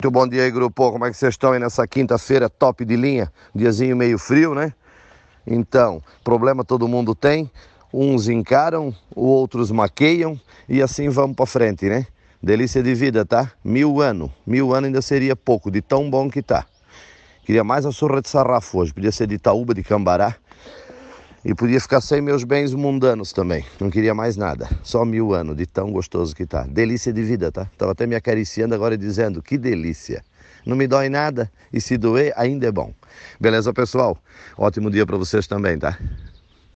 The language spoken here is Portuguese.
Muito bom dia aí, grupo. Como é que vocês estão aí nessa quinta-feira top de linha? Diazinho meio frio, né? Então, problema todo mundo tem. Uns encaram, outros maqueiam e assim vamos para frente, né? Delícia de vida, tá? Mil anos. Mil anos ainda seria pouco, de tão bom que tá. Queria mais a surra de sarrafo hoje. Podia ser de Itaúba, de Cambará. E podia ficar sem meus bens mundanos também. Não queria mais nada. Só mil anos de tão gostoso que tá. Delícia de vida, tá? Tava até me acariciando agora e dizendo: que delícia. Não me dói nada e se doer ainda é bom. Beleza, pessoal? Ótimo dia para vocês também, tá?